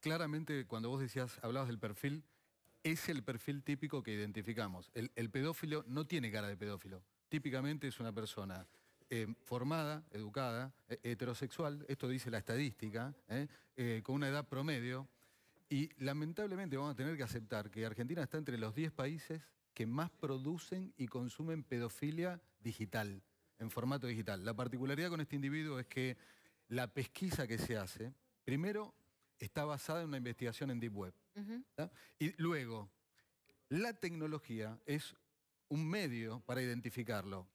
claramente cuando vos decías, hablabas del perfil, es el perfil típico que identificamos. El, pedófilo no tiene cara de pedófilo. Típicamente es una persona eh, formada, educada, eh, heterosexual, esto dice la estadística, eh, con una edad promedio. Y lamentablemente vamos a tener que aceptar que Argentina está entre los 10 países que más producen y consumen pedofilia digital, en formato digital. La particularidad con este individuo es que la pesquisa que se hace, primero está basada en una investigación en Deep Web. Y luego, la tecnología es un medio para identificarlo.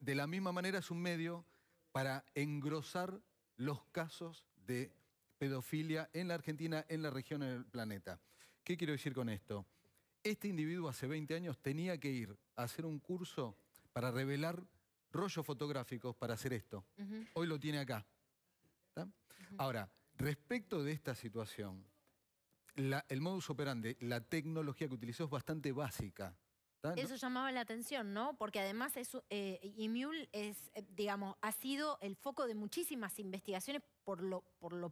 De la misma manera es un medio para engrosar los casos de pedofilia en la Argentina, en la región, en el planeta. ¿Qué quiero decir con esto? Este individuo hace 20 años tenía que ir a hacer un curso para revelar rollos fotográficos para hacer esto. Hoy lo tiene acá. Ahora, Respecto de esta situación, el modus operandi, la tecnología que utilizó es bastante básica. Eso llamaba la atención, ¿no? Porque además eso es, eh, eh, digamos, ha sido el foco de muchísimas investigaciones por lo,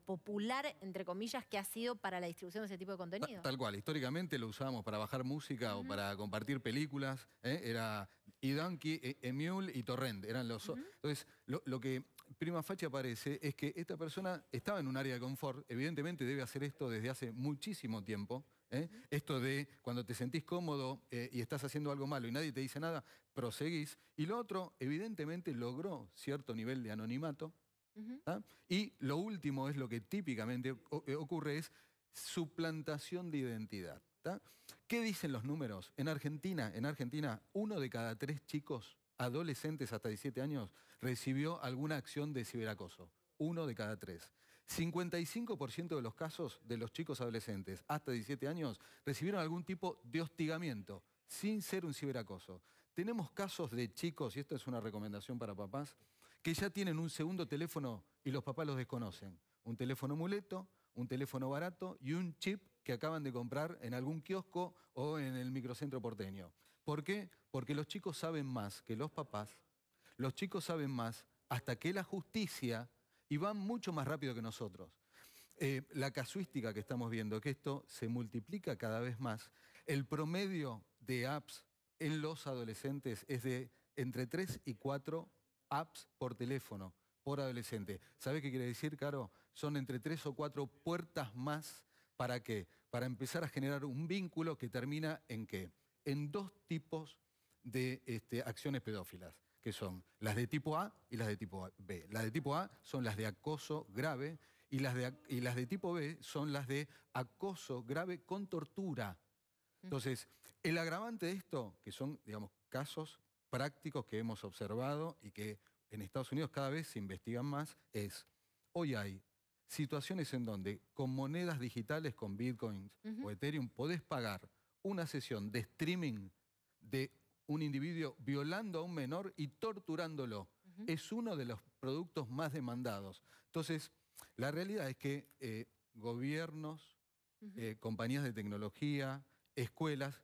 popular, entre comillas, que ha sido para la distribución de ese tipo de contenido. Tal, cual, históricamente lo usábamos para bajar música o para compartir películas. ¿eh? Era Emule y Torrent. Eran los. Entonces, lo que prima facie aparece es que esta persona estaba en un área de confort, evidentemente debe hacer esto desde hace muchísimo tiempo. ¿eh? Esto de cuando te sentís cómodo eh, y estás haciendo algo malo y nadie te dice nada, proseguís. Y lo otro, evidentemente logró cierto nivel de anonimato. ¿ah? Y lo último es lo que típicamente eh, ocurre, es suplantación de identidad. ¿Qué dicen los números? En Argentina, en Argentina, uno de cada tres chicos adolescentes hasta 17 años recibió alguna acción de ciberacoso. Uno de cada tres. 55% de los casos de los chicos adolescentes hasta 17 años recibieron algún tipo de hostigamiento sin ser un ciberacoso. Tenemos casos de chicos, y esto es una recomendación para papás, que ya tienen un segundo teléfono y los papás los desconocen. Un teléfono muleto, un teléfono barato y un chip que acaban de comprar en algún kiosco o en el microcentro porteño. ¿Por qué? Porque los chicos saben más que los papás, los chicos saben más hasta que la justicia y van mucho más rápido que nosotros. Eh, la casuística que estamos viendo, que esto se multiplica cada vez más, el promedio de apps en los adolescentes es de entre 3 y 4 apps por teléfono, por adolescente. ¿Sabes qué quiere decir, Caro? Son entre 3 o 4 puertas más para qué? Para empezar a generar un vínculo que termina en qué? en dos tipos de este, acciones pedófilas, que son las de tipo A y las de tipo B. Las de tipo A son las de acoso grave y las de, tipo B son las de acoso grave con tortura. Entonces, el agravante de esto, que son, digamos, casos prácticos que hemos observado y que en Estados Unidos cada vez se investigan más, es, hoy hay situaciones en donde con monedas digitales, con bitcoins o Ethereum, podés pagar una sesión de streaming de un individuo violando a un menor y torturándolo. Es uno de los productos más demandados. Entonces, la realidad es que eh, gobiernos, eh, compañías de tecnología, escuelas,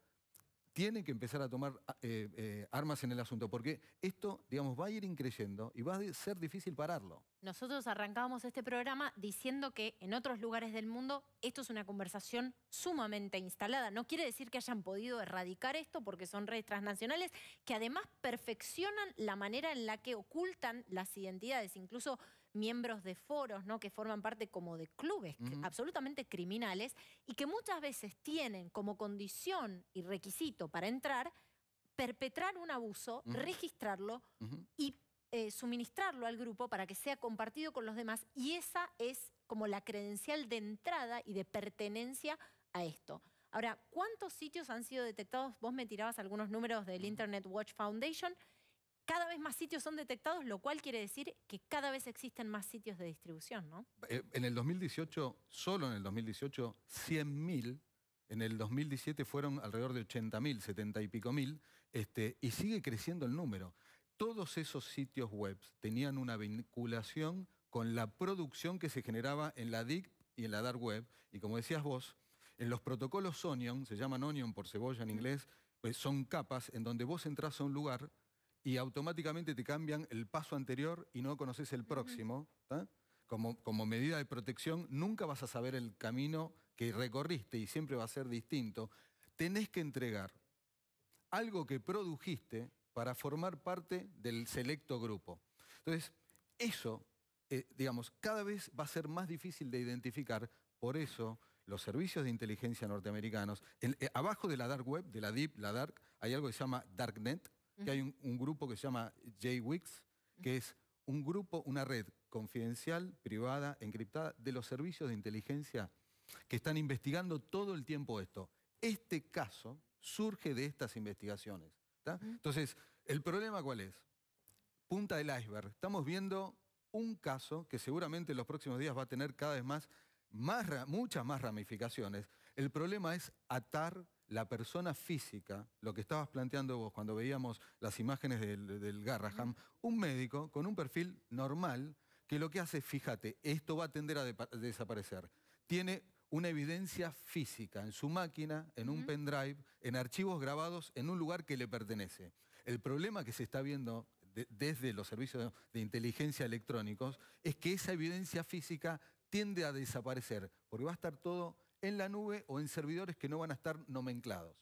tienen que empezar a tomar ah, eh, eh, armas en el asunto, porque esto, digamos, va a ir increyendo y va a ser difícil pararlo. Nosotros arrancábamos este programa diciendo que en otros lugares del mundo esto es una conversación sumamente instalada. No quiere decir que hayan podido erradicar esto porque son redes transnacionales que además perfeccionan la manera en la que ocultan las identidades. Incluso miembros de foros, ¿no? Que forman parte como de clubes absolutamente criminales y que muchas veces tienen como condición y requisito para entrar perpetrar un abuso, registrarlo y eh, suministrarlo al grupo para que sea compartido con los demás y esa es como la credencial de entrada y de pertenencia a esto. Ahora, ¿cuántos sitios han sido detectados? Vos me tirabas algunos números del Internet Watch Foundation cada vez más sitios son detectados, lo cual quiere decir que cada vez existen más sitios de distribución, ¿no? Eh, en el 2018, solo en el 2018, 100.000. En el 2017 fueron alrededor de 80.000, 70 y pico mil, este, y sigue creciendo el número. Todos esos sitios web tenían una vinculación con la producción que se generaba en la DIC y en la Dark Web. Y como decías vos, en los protocolos Onion, se llaman Onion por cebolla en inglés, pues son capas en donde vos entras a un lugar y automáticamente te cambian el paso anterior y no conoces el próximo, Como, medida de protección, nunca vas a saber el camino que recorriste y siempre va a ser distinto. Tenés que entregar algo que produjiste para formar parte del selecto grupo. Entonces, eso, eh, digamos, cada vez va a ser más difícil de identificar. Por eso, los servicios de inteligencia norteamericanos, eh, abajo de la dark web, de la deep, la dark, hay algo que se llama darknet, que hay un, grupo que se llama j JWix, que es un grupo, una red confidencial, privada, encriptada, de los servicios de inteligencia que están investigando todo el tiempo esto. Este caso surge de estas investigaciones. Entonces, ¿el problema cuál es? Punta del iceberg. Estamos viendo un caso que seguramente en los próximos días va a tener cada vez más, más muchas más ramificaciones. El problema es atar la persona física, lo que estabas planteando vos cuando veíamos las imágenes del, del Garraham, un médico con un perfil normal que lo que hace, fíjate, esto va a tender a, desaparecer. Tiene una evidencia física en su máquina, en un pendrive, en archivos grabados en un lugar que le pertenece. El problema que se está viendo desde los servicios de inteligencia electrónicos es que esa evidencia física tiende a desaparecer, porque va a estar todo en la nube o en servidores que no van a estar nomenclados.